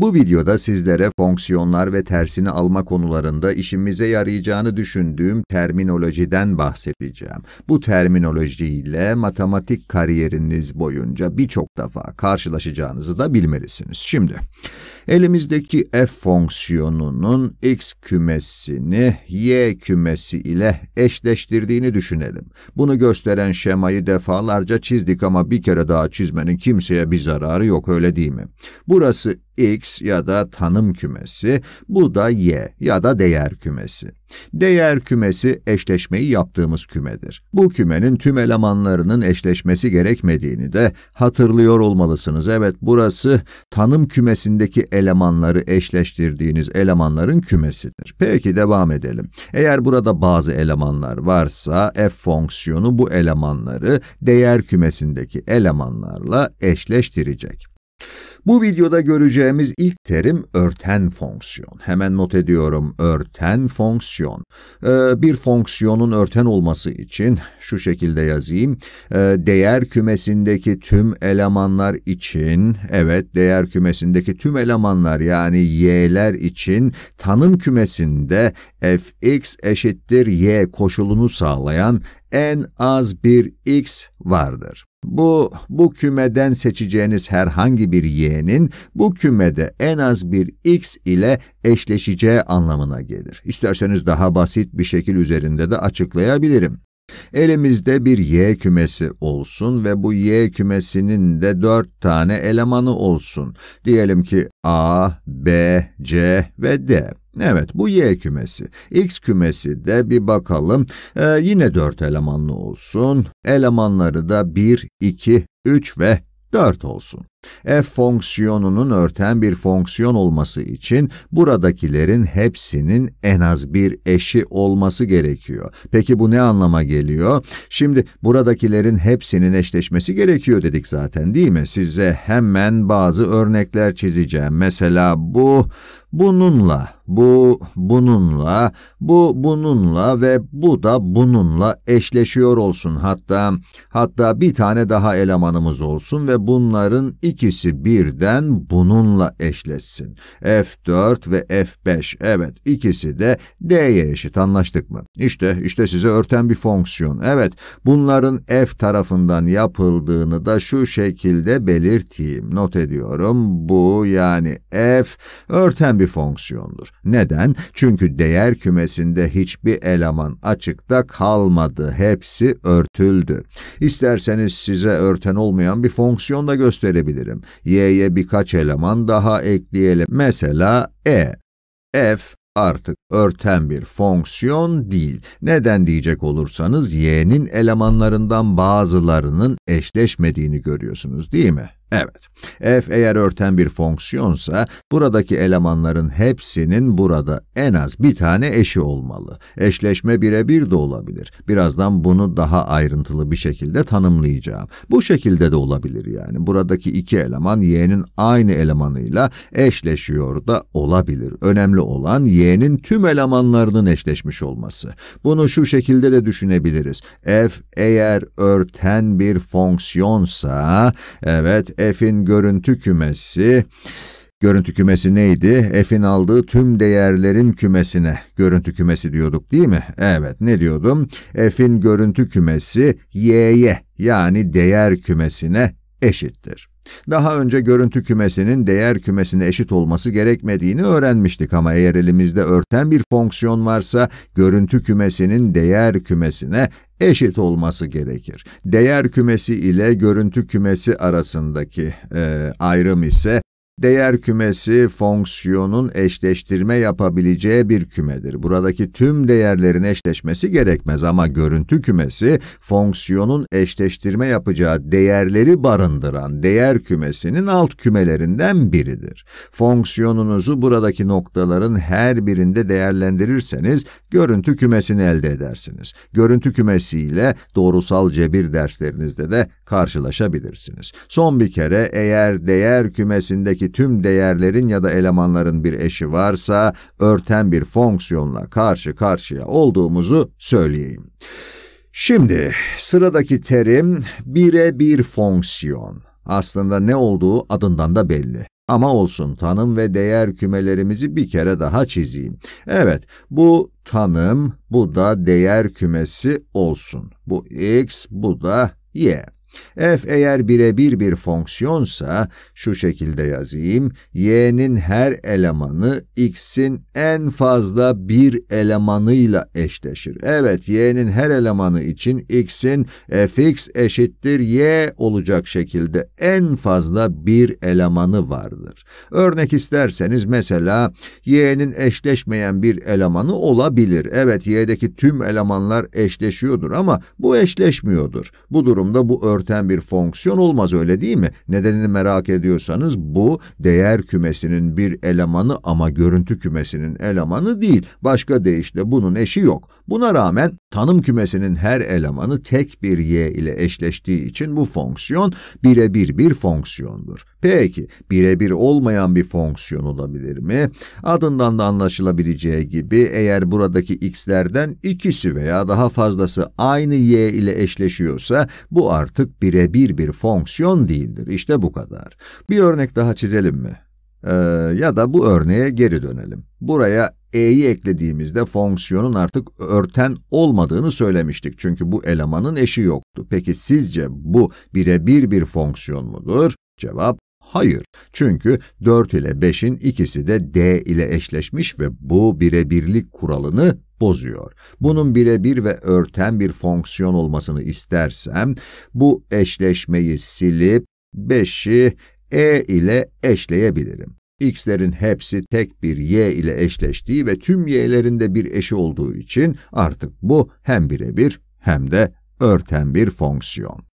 Bu videoda sizlere fonksiyonlar ve tersini alma konularında işimize yarayacağını düşündüğüm terminolojiden bahsedeceğim. Bu terminolojiyle matematik kariyeriniz boyunca birçok defa karşılaşacağınızı da bilmelisiniz. Şimdi elimizdeki f fonksiyonunun x kümesini y kümesi ile eşleştirdiğini düşünelim. Bunu gösteren şemayı defalarca çizdik ama bir kere daha çizmenin kimseye bir zararı yok öyle değil mi? Burası x ya da tanım kümesi, bu da y ya da değer kümesi. Değer kümesi eşleşmeyi yaptığımız kümedir. Bu kümenin tüm elemanlarının eşleşmesi gerekmediğini de hatırlıyor olmalısınız. Evet burası tanım kümesindeki elemanları eşleştirdiğiniz elemanların kümesidir. Peki devam edelim. Eğer burada bazı elemanlar varsa f fonksiyonu bu elemanları değer kümesindeki elemanlarla eşleştirecek. Bu videoda göreceğimiz ilk terim örten fonksiyon. Hemen not ediyorum örten fonksiyon. Ee, bir fonksiyonun örten olması için şu şekilde yazayım. Ee, değer kümesindeki tüm elemanlar için, evet değer kümesindeki tüm elemanlar yani y'ler için tanım kümesinde fx eşittir y koşulunu sağlayan en az bir x vardır. Bu, bu kümeden seçeceğiniz herhangi bir y'nin bu kümede en az bir x ile eşleşeceği anlamına gelir. İsterseniz daha basit bir şekil üzerinde de açıklayabilirim. Elimizde bir Y kümesi olsun ve bu Y kümesinin de dört tane elemanı olsun. Diyelim ki A, B, C ve D. Evet bu Y kümesi. X kümesi de bir bakalım ee, yine dört elemanlı olsun. Elemanları da 1, 2, 3 ve 4 olsun f e fonksiyonunun örten bir fonksiyon olması için buradakilerin hepsinin en az bir eşi olması gerekiyor. Peki bu ne anlama geliyor? Şimdi buradakilerin hepsinin eşleşmesi gerekiyor dedik zaten değil mi? Size hemen bazı örnekler çizeceğim. Mesela bu bununla, bu bununla, bu bununla ve bu da bununla eşleşiyor olsun. Hatta hatta bir tane daha elemanımız olsun ve bunların ikisi birden bununla eşleşsin. F4 ve F5 evet ikisi de D'ye eşit anlaştık mı? İşte işte size örten bir fonksiyon. Evet bunların F tarafından yapıldığını da şu şekilde belirteyim. Not ediyorum bu yani F örten bir fonksiyondur. Neden? Çünkü değer kümesinde hiçbir eleman açıkta kalmadı. Hepsi örtüldü. İsterseniz size örten olmayan bir fonksiyon da gösterebilirim ekleyebilirim. Y'ye birkaç eleman daha ekleyelim. Mesela E. F artık örten bir fonksiyon değil. Neden diyecek olursanız y'nin elemanlarından bazılarının eşleşmediğini görüyorsunuz değil mi? Evet, f eğer örten bir fonksiyonsa, buradaki elemanların hepsinin burada en az bir tane eşi olmalı. Eşleşme birebir de olabilir. Birazdan bunu daha ayrıntılı bir şekilde tanımlayacağım. Bu şekilde de olabilir yani. Buradaki iki eleman y'nin aynı elemanıyla eşleşiyor da olabilir. Önemli olan y'nin tüm elemanlarının eşleşmiş olması. Bunu şu şekilde de düşünebiliriz. f eğer örten bir fonksiyonsa, evet f'in görüntü kümesi, görüntü kümesi neydi? F'in aldığı tüm değerlerin kümesine görüntü kümesi diyorduk değil mi? Evet ne diyordum? F'in görüntü kümesi y'ye yani değer kümesine eşittir. Daha önce görüntü kümesinin değer kümesine eşit olması gerekmediğini öğrenmiştik ama eğer elimizde örten bir fonksiyon varsa görüntü kümesinin değer kümesine eşit olması gerekir. Değer kümesi ile görüntü kümesi arasındaki e, ayrım ise değer kümesi fonksiyonun eşleştirme yapabileceği bir kümedir. Buradaki tüm değerlerin eşleşmesi gerekmez ama görüntü kümesi fonksiyonun eşleştirme yapacağı değerleri barındıran değer kümesinin alt kümelerinden biridir. Fonksiyonunuzu buradaki noktaların her birinde değerlendirirseniz görüntü kümesini elde edersiniz. Görüntü kümesiyle doğrusal cebir derslerinizde de karşılaşabilirsiniz. Son bir kere eğer değer kümesindeki tüm değerlerin ya da elemanların bir eşi varsa örten bir fonksiyonla karşı karşıya olduğumuzu söyleyeyim. Şimdi sıradaki terim birebir fonksiyon. Aslında ne olduğu adından da belli. Ama olsun tanım ve değer kümelerimizi bir kere daha çizeyim. Evet bu tanım bu da değer kümesi olsun. Bu x bu da y f eğer birebir bir fonksiyonsa şu şekilde yazayım. y'nin her elemanı x'in en fazla bir elemanıyla eşleşir. Evet y'nin her elemanı için x'in fx eşittir y olacak şekilde en fazla bir elemanı vardır. Örnek isterseniz mesela y'nin eşleşmeyen bir elemanı olabilir. Evet y'deki tüm elemanlar eşleşiyordur ama bu eşleşmiyordur. Bu durumda bu örnek örten bir fonksiyon olmaz öyle değil mi? Nedenini merak ediyorsanız bu değer kümesinin bir elemanı ama görüntü kümesinin elemanı değil. Başka deyişle bunun eşi yok. Buna rağmen Tanım kümesinin her elemanı tek bir y ile eşleştiği için bu fonksiyon birebir bir fonksiyondur. Peki birebir olmayan bir fonksiyon olabilir mi? Adından da anlaşılabileceği gibi eğer buradaki x'lerden ikisi veya daha fazlası aynı y ile eşleşiyorsa bu artık birebir bir fonksiyon değildir. İşte bu kadar. Bir örnek daha çizelim mi? Ee, ya da bu örneğe geri dönelim. Buraya e'yi eklediğimizde fonksiyonun artık örten olmadığını söylemiştik. Çünkü bu elemanın eşi yoktu. Peki sizce bu birebir bir fonksiyon mudur? Cevap hayır. Çünkü 4 ile 5'in ikisi de d ile eşleşmiş ve bu birebirlik kuralını bozuyor. Bunun birebir ve örten bir fonksiyon olmasını istersem bu eşleşmeyi silip 5'i e ile eşleyebilirim x'lerin hepsi tek bir y ile eşleştiği ve tüm y'lerin de bir eşi olduğu için artık bu hem birebir hem de örten bir fonksiyon.